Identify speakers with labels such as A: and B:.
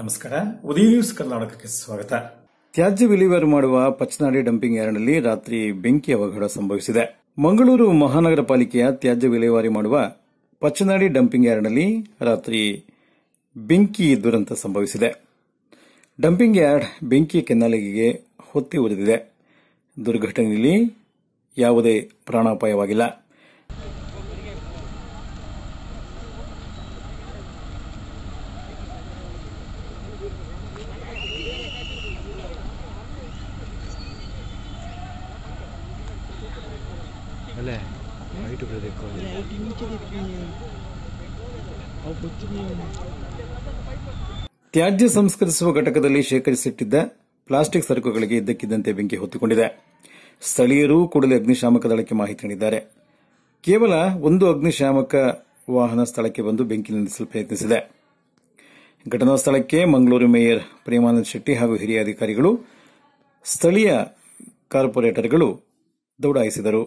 A: ನಮಸ್ಕಾರ ಉದಯ ನ್ಯೂಸ್ ಕರ್ನಾಟಕಕ್ಕೆ ಸ್ವಾಗತ ತ್ಯಾಜ್ಯ ವಿಲೇವಾರಿ ಮಾಡುವ ಪಚ್ಚನಾಡಿ ಡಂಪಿಂಗ್ ಯಾರ್ಡ್ನಲ್ಲಿ ರಾತ್ರಿ ಬೆಂಕಿ ಅವಘಡ ಸಂಭವಿಸಿದೆ ಮಂಗಳೂರು ಮಹಾನಗರ ಪಾಲಿಕೆಯ ತ್ಯಾಜ್ಯ ವಿಲೇವಾರಿ ಮಾಡುವ ಪಚ್ಚನಾಡಿ ಡಂಪಿಂಗ್ ಯಾರ್ಡ್ನಲ್ಲಿ ರಾತ್ರಿ ಬೆಂಕಿ ದುರಂತ ಸಂಭವಿಸಿದೆ ಡಂಪಿಂಗ್ ಯಾರ್ಡ್ ಬೆಂಕಿ ಕೆನ್ನಲಿಗೆ ಹೊತ್ತಿ ಉರಿದಿದೆ ದುರ್ಘಟನೆಯಲ್ಲಿ ಯಾವುದೇ ಪ್ರಾಣಾಪಾಯವಾಗಿಲ್ಲ ತ್ಯಾಜ್ಯ ಸಂಸ್ಕರಿಸುವ ಘಟಕದಲ್ಲಿ ಶೇಖರಿಸಿಟ್ಟಿದ್ದ ಪ್ಲಾಸ್ಟಿಕ್ ಸರಕುಗಳಿಗೆ ಇದ್ದಕ್ಕಿದ್ದಂತೆ ಬೆಂಕಿ ಹೊತ್ತಿಕೊಂಡಿದೆ ಸ್ಥಳೀಯರು ಕೂಡಲೇ ಅಗ್ನಿಶಾಮಕ ದಳಕ್ಕೆ ಮಾಹಿತಿ ನೀಡಿದ್ದಾರೆ ಕೇವಲ ಒಂದು ಅಗ್ನಿಶಾಮಕ ವಾಹನ ಸ್ಥಳಕ್ಕೆ ಬಂದು ಬೆಂಕಿ ನಂದಿಸಲು ಪ್ರಯತ್ನಿಸಿದೆ ಘಟನಾ ಸ್ಥಳಕ್ಕೆ ಮಂಗಳೂರು ಮೇಯರ್ ಪ್ರೇಮಾನಂದ್ ಶೆಟ್ಟಿ ಹಾಗೂ ಹಿರಿಯ ಅಧಿಕಾರಿಗಳು ಸ್ಥಳೀಯ ಕಾರ್ಪೊರೇಟರ್ಗಳು ದೌಡಾಯಿಸಿದರು